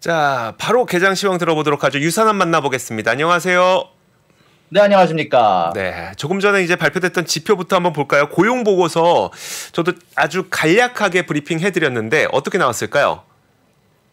자, 바로 개장 시황 들어보도록 하죠. 유산한 만나보겠습니다. 안녕하세요. 네, 안녕하십니까. 네, 조금 전에 이제 발표됐던 지표부터 한번 볼까요? 고용 보고서 저도 아주 간략하게 브리핑 해드렸는데 어떻게 나왔을까요?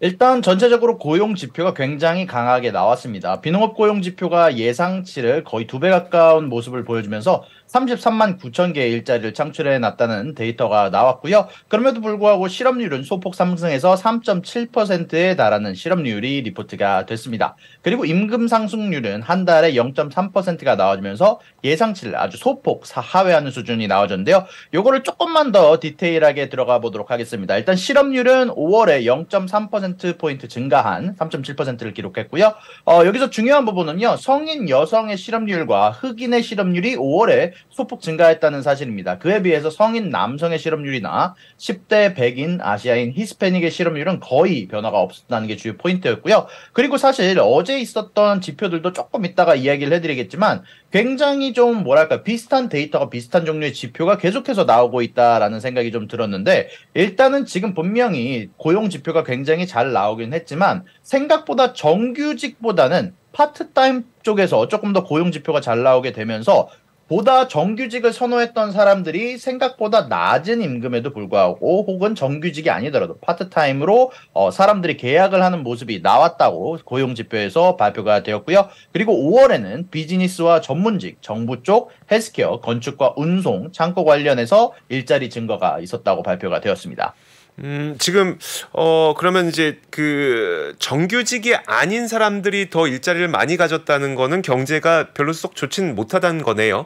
일단 전체적으로 고용 지표가 굉장히 강하게 나왔습니다. 비농업 고용 지표가 예상치를 거의 두 배 가까운 모습을 보여주면서 33만 9천 개의 일자리를 창출해 놨다는 데이터가 나왔고요. 그럼에도 불구하고 실업률은 소폭 상승해서 3.7%에 달하는 실업률이 리포트가 됐습니다. 그리고 임금 상승률은 한 달에 0.3%가 나와지면서 예상치를 아주 소폭 하회하는 수준이 나와졌는데요. 요거를 조금만 더 디테일하게 들어가 보도록 하겠습니다. 일단 실업률은 5월에 0.3%포인트 증가한 3.7%를 기록했고요. 어, 여기서 중요한 부분은요. 성인 여성의 실업률과 흑인의 실업률이 5월에 소폭 증가했다는 사실입니다. 그에 비해서 성인 남성의 실업률이나 10대 백인, 아시아인, 히스패닉의 실업률은 거의 변화가 없었다는 게 주요 포인트였고요. 그리고 사실 어제 있었던 지표들도 조금 이따가 이야기를 해드리겠지만 굉장히 좀 뭐랄까 비슷한 데이터가 비슷한 종류의 지표가 계속해서 나오고 있다라는 생각이 좀 들었는데 일단은 지금 분명히 고용 지표가 굉장히 잘 나오긴 했지만 생각보다 정규직보다는 파트타임 쪽에서 조금 더 고용 지표가 잘 나오게 되면서 보다 정규직을 선호했던 사람들이 생각보다 낮은 임금에도 불구하고 혹은 정규직이 아니더라도 파트타임으로 어, 사람들이 계약을 하는 모습이 나왔다고 고용지표에서 발표가 되었고요. 그리고 5월에는 비즈니스와 전문직, 정부 쪽, 헬스케어, 건축과 운송, 창고 관련해서 일자리 증거가 있었다고 발표가 되었습니다. 음, 지금 어 그러면 이제 그 정규직이 아닌 사람들이 더 일자리를 많이 가졌다는 거는 경제가 별로 썩 좋진 못하다는 거네요.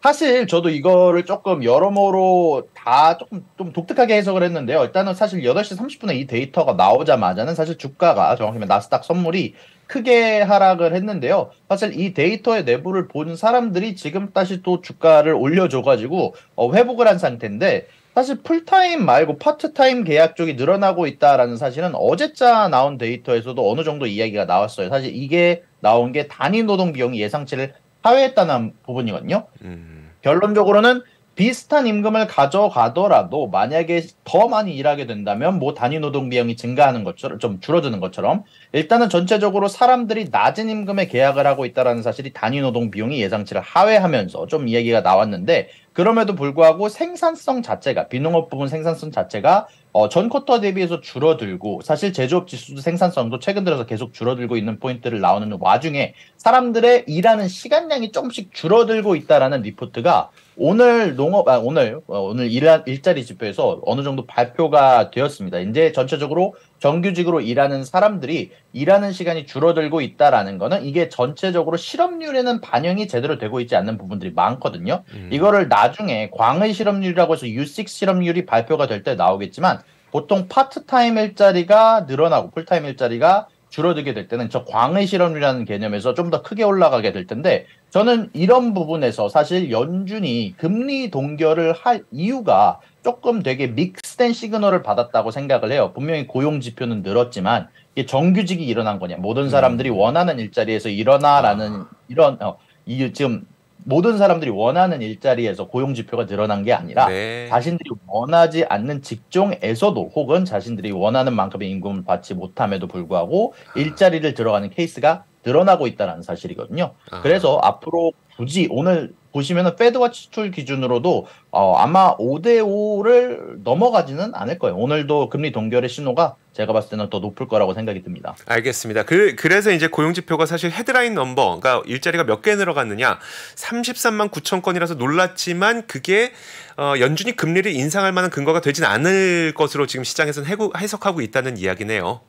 사실 저도 이거를 조금 여러모로 다 조금 좀 독특하게 해석을 했는데요. 일단은 사실 8시 30분에 이 데이터가 나오자마자는 사실 주가가 정확히 나스닥 선물이 크게 하락을 했는데요. 사실 이 데이터의 내부를 본 사람들이 지금 다시 또 주가를 올려줘가지고 어, 회복을 한 상태인데 사실 풀타임 말고 파트타임 계약 쪽이 늘어나고 있다라는 사실은 어제자 나온 데이터에서도 어느 정도 이야기가 나왔어요. 사실 이게 나온 게 단위 노동 비용이 예상치를 하회했다는 부분이거든요. 음. 결론적으로는 비슷한 임금을 가져가더라도 만약에 더 많이 일하게 된다면 뭐 단위 노동 비용이 증가하는 것처럼 좀 줄어드는 것처럼 일단은 전체적으로 사람들이 낮은 임금에 계약을 하고 있다라는 사실이 단위 노동 비용이 예상치를 하회하면서 좀 이야기가 나왔는데 그럼에도 불구하고 생산성 자체가 비농업 부분 생산성 자체가 어, 전 쿼터 대비해서 줄어들고 사실 제조업 지수도 생산성도 최근 들어서 계속 줄어들고 있는 포인트를 나오는 와중에 사람들의 일하는 시간량이 조금씩 줄어들고 있다라는 리포트가 오늘 농업 아 오늘 어, 오늘 일 일자리 지표에서 어느 정도 발표가 되었습니다. 이제 전체적으로 정규직으로 일하는 사람들이 일하는 시간이 줄어들고 있다라는 거는 이게 전체적으로 실업률에는 반영이 제대로 되고 있지 않는 부분들이 많거든요. 음. 이거를 나중에 광의 실업률이라고 해서 U6 실업률이 발표가 될 때 나오겠지만 보통 파트타임 일자리가 늘어나고 풀타임 일자리가 줄어들게 될 때는 저 광의 실험이라는 개념에서 좀 더 크게 올라가게 될 텐데 저는 이런 부분에서 사실 연준이 금리 동결을 할 이유가 조금 되게 믹스된 시그널을 받았다고 생각을 해요. 분명히 고용 지표는 늘었지만 이게 정규직이 일어난 거냐, 모든 사람들이 음. 원하는 일자리에서 일어나라는 아. 이런 어, 이 지금 모든 사람들이 원하는 일자리에서 고용 지표가 늘어난 게 아니라 네. 자신들이 원하지 않는 직종에서도 혹은 자신들이 원하는 만큼의 임금을 받지 못함에도 불구하고 아. 일자리를 들어가는 케이스가 늘어나고 있다는 사실이거든요. 아하. 그래서 앞으로 굳이 오늘 보시면은 패드와치툴 기준으로도 어, 아마 5대 5를 넘어가지는 않을 거예요. 오늘도 금리 동결의 신호가 제가 봤을 때는 더 높을 거라고 생각이 듭니다. 알겠습니다. 그, 그래서 이제 고용 지표가 사실 헤드라인 넘버, 그러니까 일자리가 몇 개 늘어갔느냐, 33만 9천 건이라서 놀랐지만 그게 어, 연준이 금리를 인상할 만한 근거가 되진 않을 것으로 지금 시장에서는 해구, 해석하고 있다는 이야기네요.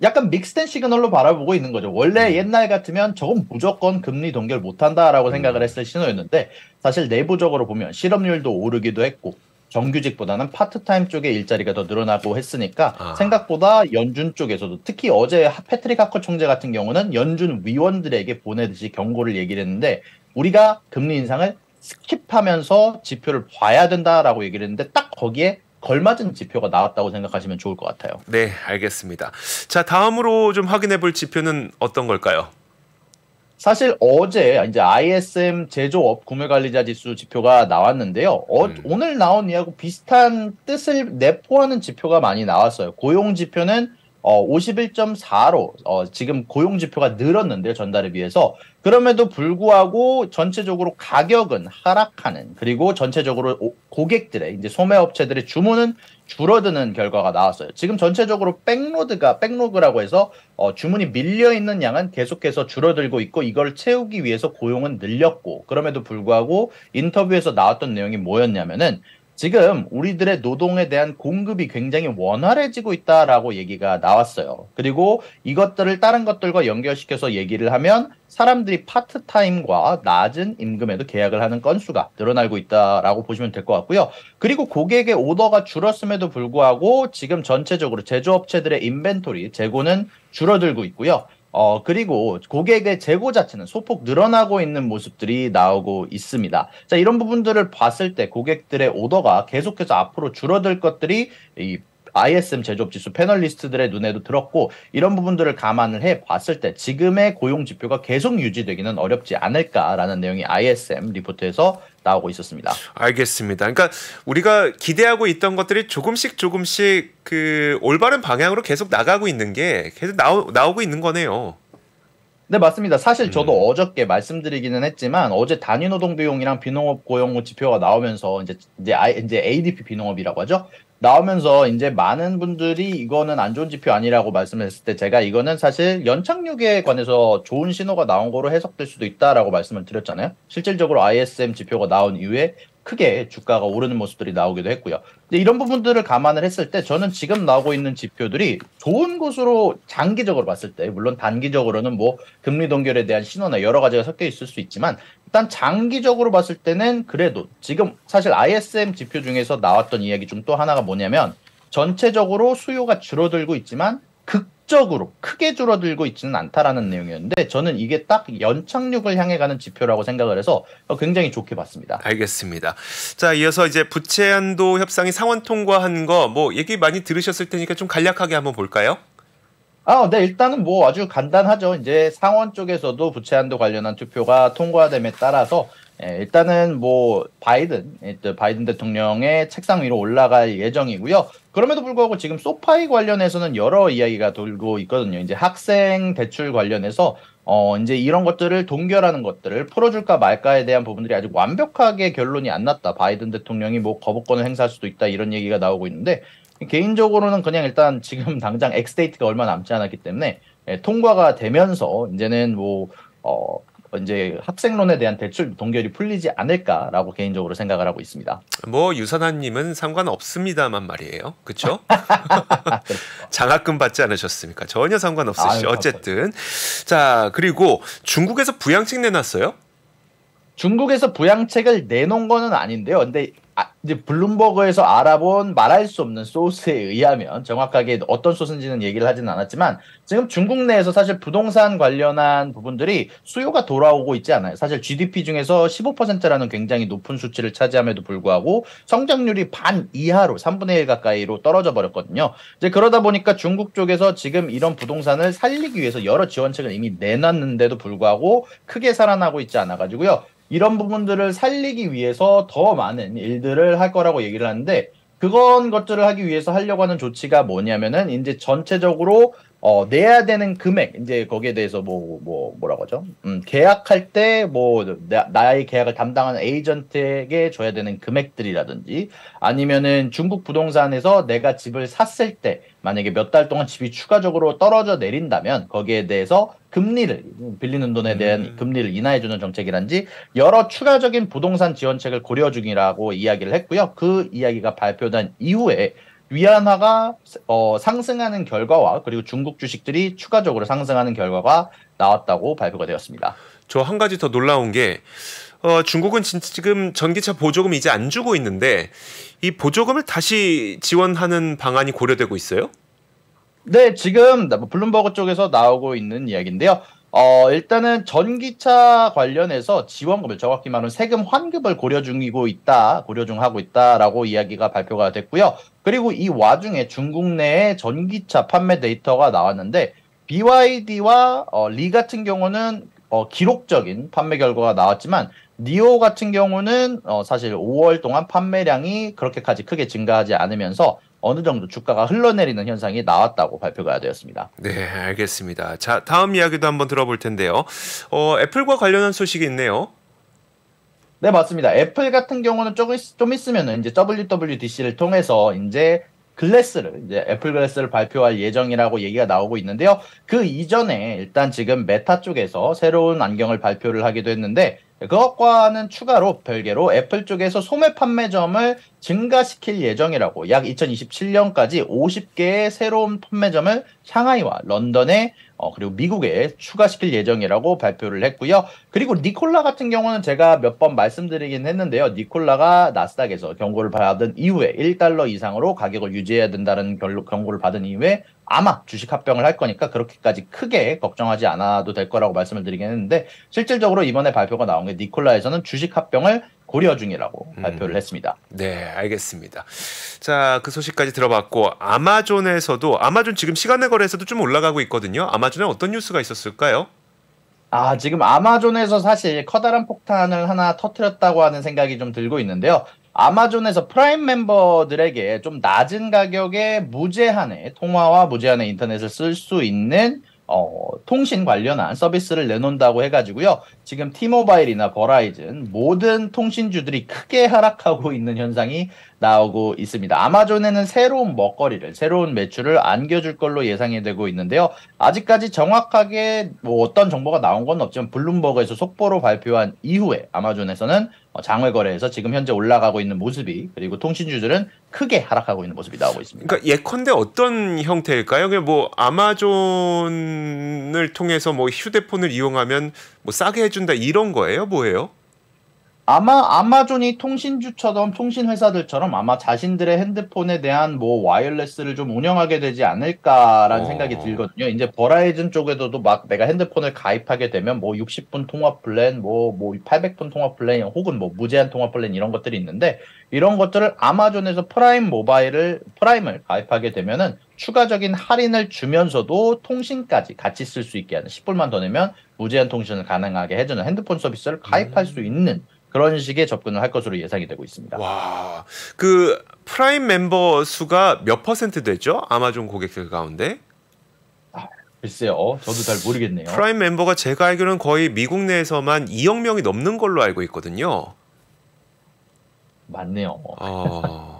약간 믹스된 시그널로 바라보고 있는 거죠. 원래 음. 옛날 같으면 저건 무조건 금리 동결 못한다라고 음. 생각을 했을 신호였는데 사실 내부적으로 보면 실업률도 오르기도 했고 정규직보다는 파트타임 쪽에 일자리가 더 늘어나고 했으니까 아. 생각보다 연준 쪽에서도 특히 어제 패트릭 하커 총재 같은 경우는 연준 위원들에게 보내듯이 경고를 얘기를 했는데 우리가 금리 인상을 스킵하면서 지표를 봐야 된다라고 얘기를 했는데 딱 거기에 걸맞은 지표가 나왔다고 생각하시면 좋을 것 같아요. 네, 알겠습니다. 자, 다음으로 좀 확인해 볼 지표는 어떤 걸까요? 사실 어제 이제 ISM 제조업 구매관리자 지수 지표가 나왔는데요. 어, 음. 오늘 나온 이하고 비슷한 뜻을 내포하는 지표가 많이 나왔어요. 고용 지표는 어, 51.4로 어, 지금 고용 지표가 늘었는데요 전달에 비해서 그럼에도 불구하고 전체적으로 가격은 하락하는 그리고 전체적으로 오, 고객들의 이제 소매업체들의 주문은 줄어드는 결과가 나왔어요. 지금 전체적으로 백로드가 백로그라고 해서 어, 주문이 밀려 있는 양은 계속해서 줄어들고 있고 이걸 채우기 위해서 고용은 늘렸고 그럼에도 불구하고 인터뷰에서 나왔던 내용이 뭐였냐면은 지금 우리들의 노동에 대한 공급이 굉장히 원활해지고 있다라고 얘기가 나왔어요. 그리고 이것들을 다른 것들과 연결시켜서 얘기를 하면 사람들이 파트타임과 낮은 임금에도 계약을 하는 건수가 늘어나고 있다라고 보시면 될 것 같고요. 그리고 고객의 오더가 줄었음에도 불구하고 지금 전체적으로 제조업체들의 인벤토리 재고는 줄어들고 있고요. 어, 그리고 고객의 재고 자체는 소폭 늘어나고 있는 모습들이 나오고 있습니다. 자, 이런 부분들을 봤을 때 고객들의 오더가 계속해서 앞으로 줄어들 것들이 이 ISM 제조업 지수 패널리스트들의 눈에도 들었고 이런 부분들을 감안을 해 봤을 때 지금의 고용 지표가 계속 유지되기는 어렵지 않을까라는 내용이 ISM 리포트에서 나오고 있었습니다. 알겠습니다. 그러니까 우리가 기대하고 있던 것들이 조금씩 조금씩 그 올바른 방향으로 계속 나가고 있는 게 계속 나오, 나오고 있는 거네요. 네, 맞습니다. 사실 저도 음. 어저께 말씀드리기는 했지만 어제 단위 노동 비용이랑 비농업 고용 지표가 나오면서 이제 이제, 이제 ADP 비농업이라고 하죠. 나오면서 이제 많은 분들이 이거는 안 좋은 지표 아니라고 말씀했을 때 제가 이거는 사실 연착륙에 관해서 좋은 신호가 나온 거로 해석될 수도 있다라고 말씀을 드렸잖아요. 실질적으로 ISM 지표가 나온 이후에 크게 주가가 오르는 모습들이 나오기도 했고요. 근데 이런 부분들을 감안을 했을 때 저는 지금 나오고 있는 지표들이 좋은 것으로 장기적으로 봤을 때 물론 단기적으로는 뭐 금리 동결에 대한 신호나 여러 가지가 섞여 있을 수 있지만 일단 장기적으로 봤을 때는 그래도 지금 사실 ISM 지표 중에서 나왔던 이야기 중 또 하나가 뭐냐면 전체적으로 수요가 줄어들고 있지만 극 극적으로 크게 줄어들고 있지는 않다라는 내용이었는데 저는 이게 딱 연착륙을 향해 가는 지표라고 생각을 해서 굉장히 좋게 봤습니다. 알겠습니다. 자, 이어서 이제 부채 한도 협상이 상원 통과한 거 뭐 얘기 많이 들으셨을 테니까 좀 간략하게 한번 볼까요? 아, 네, 일단은 뭐 아주 간단하죠. 이제 상원 쪽에서도 부채한도 관련한 투표가 통과됨에 따라서 예, 일단은 뭐 바이든 예, 바이든 대통령의 책상 위로 올라갈 예정이고요. 그럼에도 불구하고 지금 소파이 관련해서는 여러 이야기가 돌고 있거든요. 이제 학생 대출 관련해서 어 이제 이런 것들을 동결하는 것들을 풀어줄까 말까에 대한 부분들이 아직 완벽하게 결론이 안 났다. 바이든 대통령이 뭐 거부권을 행사할 수도 있다 이런 얘기가 나오고 있는데 개인적으로는 그냥 일단 지금 당장 엑스데이트가 얼마 남지 않았기 때문에 예, 통과가 되면서 이제는 뭐 어, 이제 학생론에 대한 대출 동결이 풀리지 않을까라고 개인적으로 생각을 하고 있습니다. 뭐 유선아님은 상관없습니다만 말이에요. 그렇죠? 장학금 받지 않으셨습니까? 전혀 상관없으시죠. 어쨌든 자 그리고 중국에서 부양책 내놨어요? 중국에서 부양책을 내놓은 거 아닌데요. 근데 아, 이제 블룸버그에서 알아본 말할 수 없는 소스에 의하면 정확하게 어떤 소스인지는 얘기를 하지는 않았지만 지금 중국 내에서 사실 부동산 관련한 부분들이 수요가 돌아오고 있지 않아요. 사실 GDP 중에서 15%라는 굉장히 높은 수치를 차지함에도 불구하고 성장률이 반 이하로 3분의 1 가까이로 떨어져 버렸거든요. 이제 그러다 보니까 중국 쪽에서 지금 이런 부동산을 살리기 위해서 여러 지원책을 이미 내놨는데도 불구하고 크게 살아나고 있지 않아 가지고요. 이런 부분들을 살리기 위해서 더 많은 일들을 할 거라고 얘기를 하는데 그건 것들을 하기 위해서 하려고 하는 조치가 뭐냐면은 이제 전체적으로 어, 내야 되는 금액, 이제 거기에 대해서 뭐, 뭐, 뭐라고 하죠? 음, 계약할 때, 뭐, 나, 나의 계약을 담당하는 에이전트에게 줘야 되는 금액들이라든지, 아니면은 중국 부동산에서 내가 집을 샀을 때, 만약에 몇 달 동안 집이 추가적으로 떨어져 내린다면, 거기에 대해서 금리를, 빌리는 돈에 대한 음. 금리를 인하해주는 정책이란지, 여러 추가적인 부동산 지원책을 고려 중이라고 이야기를 했고요. 그 이야기가 발표된 이후에, 위안화가 어, 상승하는 결과와 그리고 중국 주식들이 추가적으로 상승하는 결과가 나왔다고 발표가 되었습니다. 저 한 가지 더 놀라운 게 어, 중국은 지금 전기차 보조금 이제 안 주고 있는데 이 보조금을 다시 지원하는 방안이 고려되고 있어요? 네, 지금 뭐 블룸버그 쪽에서 나오고 있는 이야기인데요. 어, 일단은 전기차 관련해서 지원금을 정확히 말하면 세금 환급을 고려 중이고 있다, 고려 중하고 있다라고 이야기가 발표가 됐고요. 그리고 이 와중에 중국 내에 전기차 판매 데이터가 나왔는데 BYD와 어, 리 같은 경우는 어, 기록적인 판매 결과가 나왔지만 니오 같은 경우는 어, 사실 5월 동안 판매량이 그렇게까지 크게 증가하지 않으면서 어느 정도 주가가 흘러내리는 현상이 나왔다고 발표가 되었습니다. 네, 알겠습니다. 자, 다음 이야기도 한번 들어볼 텐데요. 어, 애플과 관련한 소식이 있네요. 네, 맞습니다. 애플 같은 경우는 조금 좀 있으면 이제 WWDC를 통해서 이제 글래스를 이제 애플 글래스를 발표할 예정이라고 얘기가 나오고 있는데요. 그 이전에 일단 지금 메타 쪽에서 새로운 안경을 발표를 하기도 했는데 그것과는 추가로 별개로 애플 쪽에서 소매 판매점을 증가시킬 예정이라고 약 2027년까지 50개의 새로운 판매점을 상하이와 런던에 어, 그리고 미국에 추가시킬 예정이라고 발표를 했고요. 그리고 니콜라 같은 경우는 제가 몇 번 말씀드리긴 했는데요. 니콜라가 나스닥에서 경고를 받은 이후에 1달러 이상으로 가격을 유지해야 된다는 결로, 경고를 받은 이후에 아마 주식 합병을 할 거니까 그렇게까지 크게 걱정하지 않아도 될 거라고 말씀을 드리긴 했는데 실질적으로 이번에 발표가 나온 게 니콜라에서는 주식 합병을 고려 중이라고 음. 발표를 했습니다. 네, 알겠습니다. 자, 그 소식까지 들어봤고 아마존에서도 아마존 지금 시간의 거래에서도 좀 올라가고 있거든요. 아마존에 어떤 뉴스가 있었을까요? 아, 지금 아마존에서 사실 커다란 폭탄을 하나 터트렸다고 하는 생각이 좀 들고 있는데요. 아마존에서 프라임 멤버들에게 좀 낮은 가격에 무제한의 통화와 무제한의 인터넷을 쓸 수 있는 어, 통신 관련한 서비스를 내놓는다고 해가지고요. 지금 티모바일이나 버라이즌 모든 통신주들이 크게 하락하고 있는 현상이 나오고 있습니다. 아마존에는 새로운 먹거리를, 새로운 매출을 안겨줄 걸로 예상이 되고 있는데요. 아직까지 정확하게 뭐 어떤 정보가 나온 건 없지만 블룸버그에서 속보로 발표한 이후에 아마존에서는 어, 장외 거래에서 지금 현재 올라가고 있는 모습이 그리고 통신주들은 크게 하락하고 있는 모습이 나오고 있습니다. 그러니까 예컨대 어떤 형태일까요? 그냥 뭐 아마존을 통해서 뭐 휴대폰을 이용하면 뭐 싸게 해준다 이런 거예요, 뭐예요? 아마 아마존이 통신주처럼 통신회사들처럼 아마 자신들의 핸드폰에 대한 뭐 와이어레스를 좀 운영하게 되지 않을까라는 어. 생각이 들거든요. 이제 버라이즌 쪽에서도 막 내가 핸드폰을 가입하게 되면 뭐 60분 통화 플랜, 뭐, 뭐 800분 통화 플랜, 혹은 뭐 무제한 통화 플랜 이런 것들이 있는데 이런 것들을 아마존에서 프라임 모바일을, 프라임을 가입하게 되면은 추가적인 할인을 주면서도 통신까지 같이 쓸 수 있게 하는 10불만 더 내면 무제한 통신을 가능하게 해주는 핸드폰 서비스를 가입할 음. 수 있는 그런 식의 접근을 할 것으로 예상이 되고 있습니다. 와, 그 프라임 멤버 수가 몇 퍼센트 되죠? 아마존 고객들 가운데? 아, 글쎄요, 저도 잘 모르겠네요. 프라임 멤버가 제가 알기로는 거의 미국 내에서만 2억 명이 넘는 걸로 알고 있거든요. 맞네요. 어...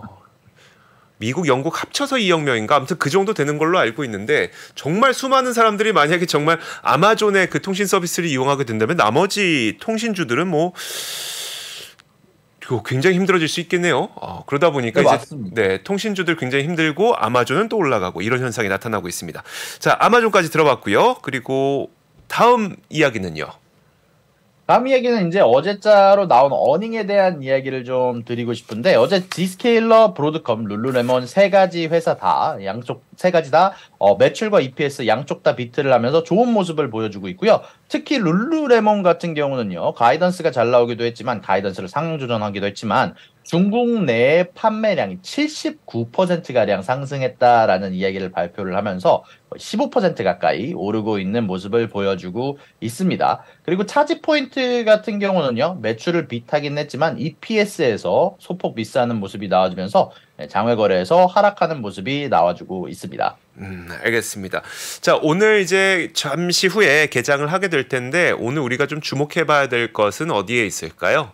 미국, 영국 합쳐서 2억 명인가 아무튼 그 정도 되는 걸로 알고 있는데 정말 수많은 사람들이 만약에 정말 아마존의 그 통신 서비스를 이용하게 된다면 나머지 통신주들은 뭐 굉장히 힘들어질 수 있겠네요. 어, 그러다 보니까 네, 이제 네, 통신주들 굉장히 힘들고 아마존은 또 올라가고 이런 현상이 나타나고 있습니다. 자, 아마존까지 들어봤고요. 그리고 다음 이야기는요. 다음 이야기는 이제 어제자로 나온 어닝에 대한 이야기를 좀 드리고 싶은데 어제 디스케일러, 브로드컴, 룰루레몬 세 가지 회사 다 양쪽 세 가지 다 어, 매출과 EPS 양쪽 다 비트를 하면서 좋은 모습을 보여주고 있고요. 특히 룰루레몬 같은 경우는요 가이던스가 잘 나오기도 했지만 가이던스를 상향 조정하기도 했지만 중국 내 판매량이 79%가량 상승했다라는 이야기를 발표를 하면서 15% 가까이 오르고 있는 모습을 보여주고 있습니다. 그리고 차지 포인트 같은 경우는요, 매출을 비타긴 했지만 EPS에서 소폭 비싸는 모습이 나와주면서 장외 거래에서 하락하는 모습이 나와주고 있습니다. 음, 알겠습니다. 자, 오늘 이제 잠시 후에 개장을 하게 될 텐데 오늘 우리가 좀 주목해 봐야 될 것은 어디에 있을까요?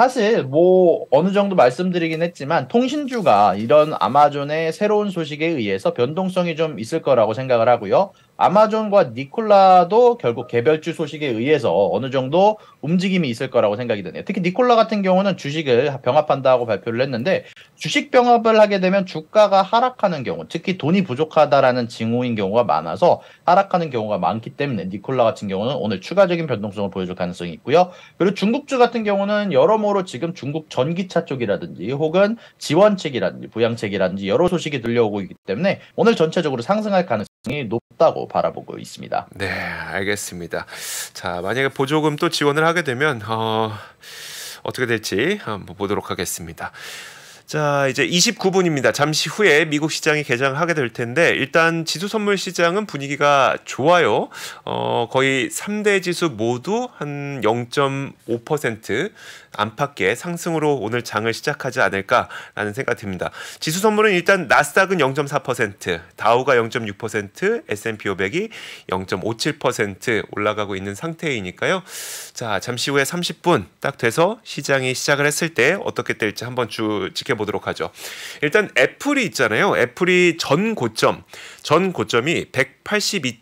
사실 뭐 어느 정도 말씀드리긴 했지만 통신주가 이런 아마존의 새로운 소식에 의해서 변동성이 좀 있을 거라고 생각을 하고요. 아마존과 니콜라도 결국 개별주 소식에 의해서 어느 정도 움직임이 있을 거라고 생각이 드네요. 특히 니콜라 같은 경우는 주식을 병합한다고 발표를 했는데 주식 병합을 하게 되면 주가가 하락하는 경우, 특히 돈이 부족하다라는 징후인 경우가 많아서 하락하는 경우가 많기 때문에 니콜라 같은 경우는 오늘 추가적인 변동성을 보여줄 가능성이 있고요. 그리고 중국주 같은 경우는 여러모로 지금 중국 전기차 쪽이라든지 혹은 지원책이라든지 부양책이라든지 여러 소식이 들려오고 있기 때문에 오늘 전체적으로 상승할 가능성이 이 높다고 바라보고 있습니다. 네, 알겠습니다. 자, 만약에 보조금 또 지원을 하게 되면 어, 어떻게 될지 한번 보도록 하겠습니다. 자, 이제 29분입니다. 잠시 후에 미국 시장이 개장하게 될 텐데 일단 지수 선물 시장은 분위기가 좋아요. 어, 거의 3대 지수 모두 한0.5% 안팎의 상승으로 오늘 장을 시작하지 않을까라는 생각이 듭니다. 지수 선물은 일단 나스닥은 0.4%, 다우가 0.6%, S&P 500이 0.57% 올라가고 있는 상태이니까요. 자, 잠시 후에 30분 딱 돼서 시장이 시작을 했을 때 어떻게 될지 한번 쭉 지켜보도록 하죠. 일단 애플이 있잖아요. 애플이 전 고점, 전 고점이 182.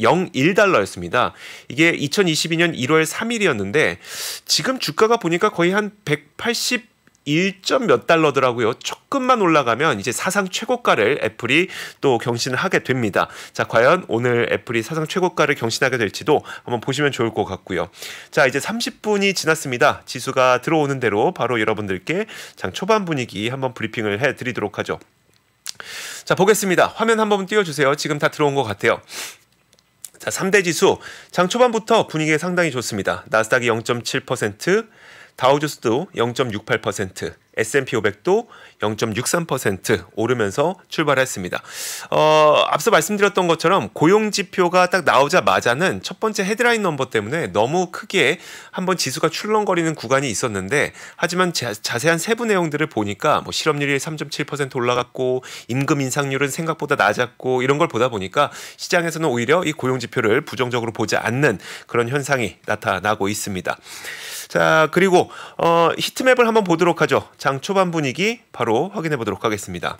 0.01달러였습니다. 이게 2022년 1월 3일이었는데 지금 주가가 보니까 거의 한 180. 1점 몇 달러더라고요. 조금만 올라가면 이제 사상 최고가를 애플이 또 경신하게 됩니다. 자, 과연 오늘 애플이 사상 최고가를 경신하게 될지도 한번 보시면 좋을 것 같고요. 자, 이제 30분이 지났습니다. 지수가 들어오는 대로 바로 여러분들께 장 초반 분위기 한번 브리핑을 해 드리도록 하죠. 자, 보겠습니다. 화면 한번 띄워 주세요. 지금 다 들어온 것 같아요. 자, 3대 지수 장 초반부터 분위기가 상당히 좋습니다. 나스닥이 0.7%, 다우조스도 0.68%, S&P 500도 0.63% 오르면서 출발했습니다. 어, 앞서 말씀드렸던 것처럼 고용 지표가 딱 나오자마자는 첫 번째 헤드라인 넘버 때문에 너무 크게 한번 지수가 출렁거리는 구간이 있었는데 하지만 자, 세한 세부 내용들을 보니까 뭐 실업률이 3.7% 올라갔고 임금 인상률은 생각보다 낮았고 이런 걸 보다 보니까 시장에서는 오히려 이 고용 지표를 부정적으로 보지 않는 그런 현상이 나타나고 있습니다. 자, 그리고 어, 히트맵을 한번 보도록 하죠. 장 초반 분위기 바로 확인해 보도록 하겠습니다.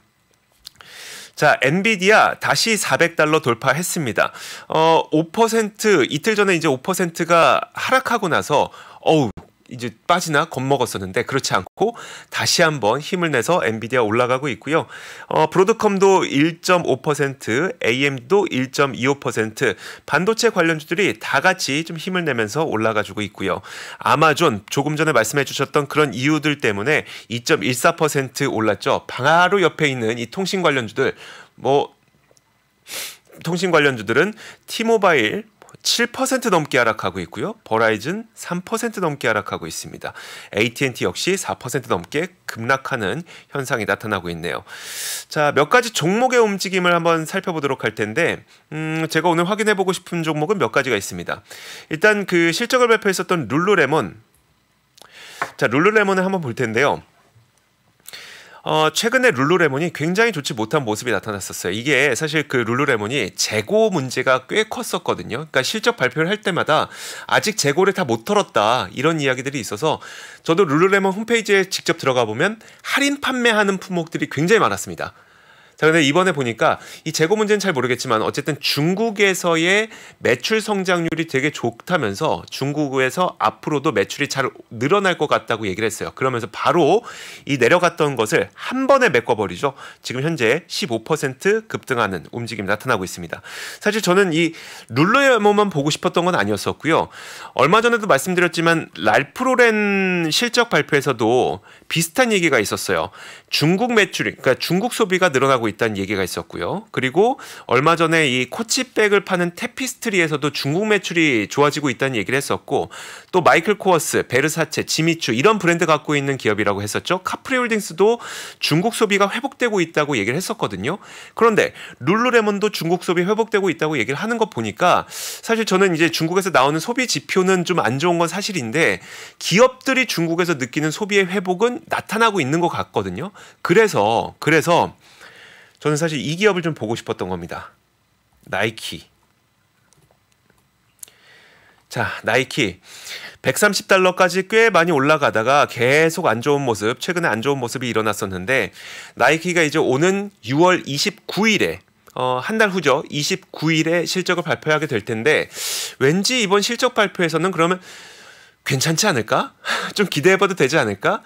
자, 엔비디아 다시 400달러 돌파했습니다. 어, 5% 이틀 전에 이제 5%가 하락하고 나서 어우 이제 빠지나 겁먹었었는데 그렇지 않고 다시 한번 힘을 내서 엔비디아 올라가고 있고요. 어, 브로드컴도 1.5%, AM도 1.25%, 반도체 관련주들이 다 같이 좀 힘을 내면서 올라가주고 있고요. 아마존 조금 전에 말씀해 주셨던 그런 이유들 때문에 2.14% 올랐죠. 방아로 옆에 있는 이 통신 관련주들 뭐 통신 관련주들은 티모바일 7% 넘게 하락하고 있고요. 버라이즌 3% 넘게 하락하고 있습니다. AT&T 역시 4% 넘게 급락하는 현상이 나타나고 있네요. 자, 몇 가지 종목의 움직임을 한번 살펴보도록 할 텐데 음, 제가 오늘 확인해 보고 싶은 종목은 몇 가지가 있습니다. 일단 그 실적을 발표했었던 룰루레몬 자, 룰루레몬을 한번 볼 텐데요. 어, 최근에 룰루레몬이 굉장히 좋지 못한 모습이 나타났었어요. 이게 사실 그 룰루레몬이 재고 문제가 꽤 컸었거든요. 그러니까 실적 발표를 할 때마다 아직 재고를 다 못 털었다 이런 이야기들이 있어서 저도 룰루레몬 홈페이지에 직접 들어가 보면 할인 판매하는 품목들이 굉장히 많았습니다. 자, 근데 이번에 보니까 이 재고 문제는 잘 모르겠지만 어쨌든 중국에서의 매출 성장률이 되게 좋다면서 중국에서 앞으로도 매출이 잘 늘어날 것 같다고 얘기를 했어요. 그러면서 바로 이 내려갔던 것을 한 번에 메꿔버리죠. 지금 현재 15% 급등하는 움직임이 나타나고 있습니다. 사실 저는 이 룰러의 뭐만 보고 싶었던 건 아니었었고요. 얼마 전에도 말씀드렸지만 랄프로렌 실적 발표에서도 비슷한 얘기가 있었어요. 중국 매출이 그러니까 중국 소비가 늘어나고 있다는 얘기가 있었고요. 그리고 얼마 전에 이 코치백을 파는 테피스트리에서도 중국 매출이 좋아지고 있다는 얘기를 했었고 또 마이클 코어스, 베르사체, 지미추 이런 브랜드 갖고 있는 기업이라고 했었죠. 카프리홀딩스도 중국 소비가 회복되고 있다고 얘기를 했었거든요. 그런데 룰루레몬도 중국 소비 회복되고 있다고 얘기를 하는 것 보니까 사실 저는 이제 중국에서 나오는 소비 지표는 좀 안 좋은 건 사실인데 기업들이 중국에서 느끼는 소비의 회복은 나타나고 있는 것 같거든요. 그래서 그래서 저는 사실 이 기업을 좀 보고 싶었던 겁니다. 나이키. 자, 나이키. 130달러까지 꽤 많이 올라가다가 계속 안 좋은 모습, 최근에 안 좋은 모습이 일어났었는데, 나이키가 이제 오는 6월 29일에, 어, 한 달 후죠. 29일에 실적을 발표하게 될 텐데, 왠지 이번 실적 발표에서는 그러면 괜찮지 않을까? 좀 기대해봐도 되지 않을까?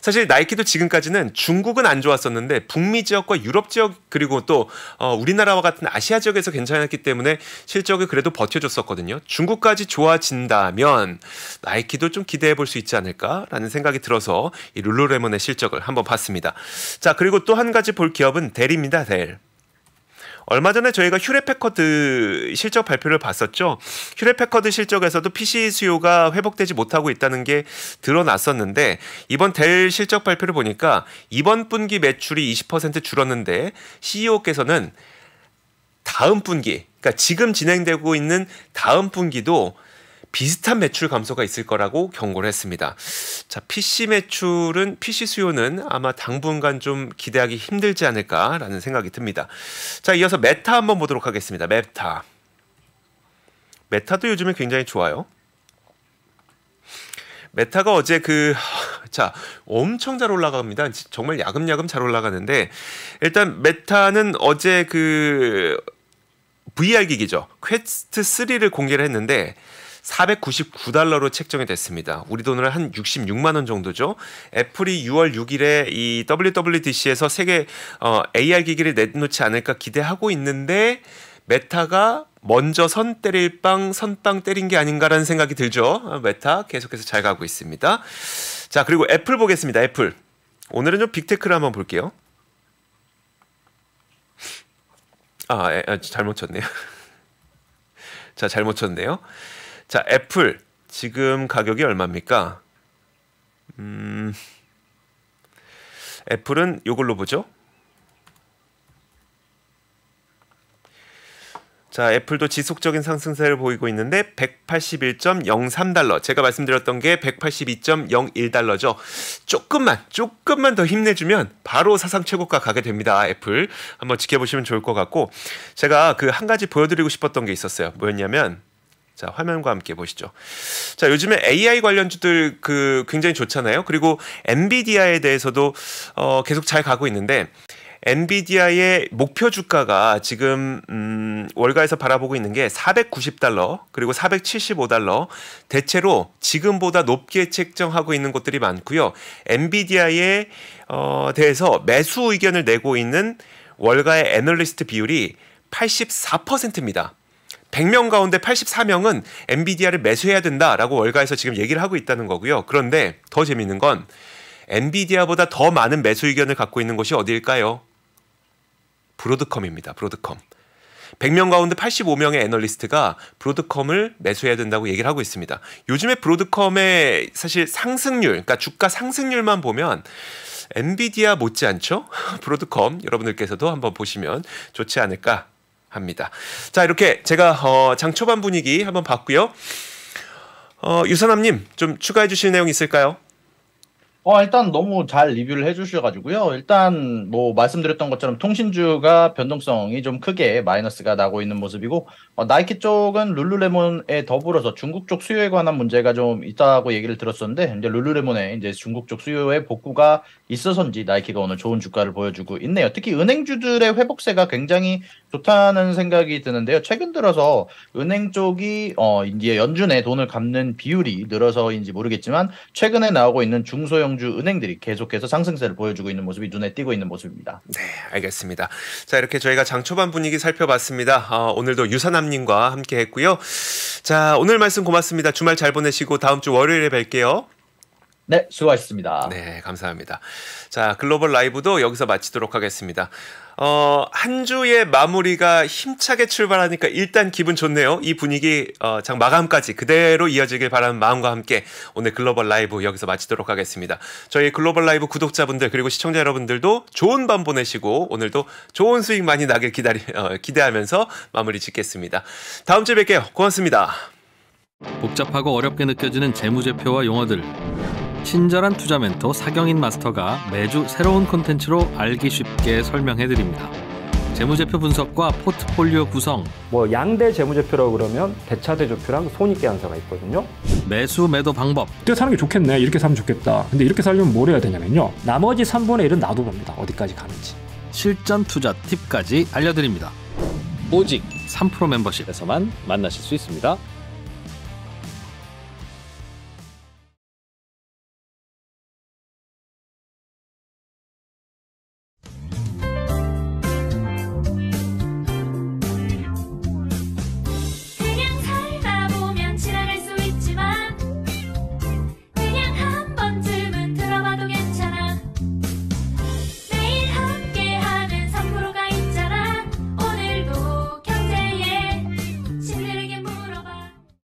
사실 나이키도 지금까지는 중국은 안 좋았었는데 북미 지역과 유럽 지역 그리고 또 어, 우리나라와 같은 아시아 지역에서 괜찮았기 때문에 실적을 그래도 버텨줬었거든요. 중국까지 좋아진다면 나이키도 좀 기대해 볼 수 있지 않을까라는 생각이 들어서 이 룰루레몬의 실적을 한번 봤습니다. 자 그리고 또 한 가지 볼 기업은 델입니다. 델. 얼마 전에 저희가 휴레 패커드 실적 발표를 봤었죠. 휴레 패커드 실적에서도 PC 수요가 회복되지 못하고 있다는 게 드러났었는데 이번 델 실적 발표를 보니까 이번 분기 매출이 20% 줄었는데 CEO께서는 다음 분기, 그러니까 지금 진행되고 있는 다음 분기도 비슷한 매출 감소가 있을 거라고 경고를 했습니다. 자, PC 매출은 PC 수요는 아마 당분간 좀 기대하기 힘들지 않을까라는 생각이 듭니다. 자, 이어서 메타 한번 보도록 하겠습니다. 메타. 메타도 요즘에 굉장히 좋아요. 메타가 어제 그, 자, 엄청 잘 올라갑니다. 정말 야금야금 잘 올라가는데, 일단 메타는 어제 그 VR 기기죠. 퀘스트 3를 공개를 했는데, 499달러로 책정이 됐습니다. 우리 돈으로 한 66만 원 정도죠. 애플이 6월 6일에 이 WWDC에서 세계 어, AR 기기를 내놓지 않을까 기대하고 있는데 메타가 먼저 선 때릴 빵, 선빵 때린 게 아닌가라는 생각이 들죠. 어, 메타 계속해서 잘 가고 있습니다. 자, 그리고 애플 보겠습니다. 애플. 오늘은 좀 빅테크를 한번 볼게요. 아, 에, 아 잘못 쳤네요. 자, 잘못 쳤네요. 자, 애플 지금 가격이 얼마입니까? 음. 애플은 요걸로 보죠. 자, 애플도 지속적인 상승세를 보이고 있는데 181.03달러. 제가 말씀드렸던 게 182.01달러죠. 조금만, 조금만 더 힘내주면 바로 사상 최고가 가게 됩니다. 애플 한번 지켜보시면 좋을 것 같고 제가 그 한 가지 보여드리고 싶었던 게 있었어요. 뭐였냐면 자, 화면과 함께 보시죠. 자, 요즘에 AI 관련주들 그 굉장히 좋잖아요. 그리고 엔비디아에 대해서도 어, 계속 잘 가고 있는데 엔비디아의 목표 주가가 지금 음, 월가에서 바라보고 있는 게 490달러 그리고 475달러 대체로 지금보다 높게 책정하고 있는 곳들이 많고요. 엔비디아에 어, 대해서 매수 의견을 내고 있는 월가의 애널리스트 비율이 84%입니다. 100명 가운데 84명은 엔비디아를 매수해야 된다라고 월가에서 지금 얘기를 하고 있다는 거고요. 그런데 더 재밌는 건 엔비디아보다 더 많은 매수 의견을 갖고 있는 곳이 어디일까요? 브로드컴입니다. 브로드컴. 100명 가운데 85명의 애널리스트가 브로드컴을 매수해야 된다고 얘기를 하고 있습니다. 요즘에 브로드컴의 사실 상승률, 그러니까 주가 상승률만 보면 엔비디아 못지않죠? 브로드컴 여러분들께서도 한번 보시면 좋지 않을까 합니다. 자, 이렇게 제가 어, 장 초반 분위기 한번 봤고요. 어, 유선남님 좀 추가해 주실 내용 있을까요? 어, 일단 너무 잘 리뷰를 해주셔가지고요. 일단 뭐 말씀드렸던 것처럼 통신주가 변동성이 좀 크게 마이너스가 나고 있는 모습이고 어, 나이키 쪽은 룰루레몬에 더불어서 중국 쪽 수요에 관한 문제가 좀 있다고 얘기를 들었었는데 이제 룰루레몬에 이제 중국 쪽 수요의 복구가 있어서인지 나이키가 오늘 좋은 주가를 보여주고 있네요. 특히 은행주들의 회복세가 굉장히 좋다는 생각이 드는데요. 최근 들어서 은행 쪽이 어 이제 연준 에 돈을 갚는 비율이 늘어서인지 모르겠지만 최근에 나오고 있는 중소형주 은행들이 계속해서 상승세를 보여주고 있는 모습이 눈에 띄고 있는 모습입니다. 네, 알겠습니다. 자, 이렇게 저희가 장 초반 분위기 살펴봤습니다. 어, 오늘도 유사남님과 함께 했고요. 자, 오늘 말씀 고맙습니다. 주말 잘 보내시고 다음 주 월요일에 뵐게요. 네, 수고하셨습니다. 네, 감사합니다. 자, 글로벌 라이브도 여기서 마치도록 하겠습니다. 어, 한 주의 마무리가 힘차게 출발하니까 일단 기분 좋네요. 이 분위기 어, 장 마감까지 그대로 이어지길 바라는 마음과 함께 오늘 글로벌 라이브 여기서 마치도록 하겠습니다. 저희 글로벌 라이브 구독자분들 그리고 시청자 여러분들도 좋은 밤 보내시고 오늘도 좋은 수익 많이 나길 기다리, 어, 기대하면서 마무리 짓겠습니다. 다음 주에 뵐게요. 고맙습니다. 복잡하고 어렵게 느껴지는 재무제표와 용어들 친절한 투자 멘토 사경인 마스터가 매주 새로운 콘텐츠로 알기 쉽게 설명해 드립니다. 재무제표 분석과 포트폴리오 구성. 뭐 양대 재무제표라고 그러면 대차대조표랑 손익계 산서가 있거든요. 매수 매도 방법. 이렇게 사는 게 좋겠네. 이렇게 사면 좋겠다. 근데 이렇게 살려면 뭘 해야 되냐면요. 나머지 3분의 1은 나도 봅니다. 어디까지 가는지. 실전 투자 팁까지 알려드립니다. 오직 3% 멤버십에서만 만나실 수 있습니다.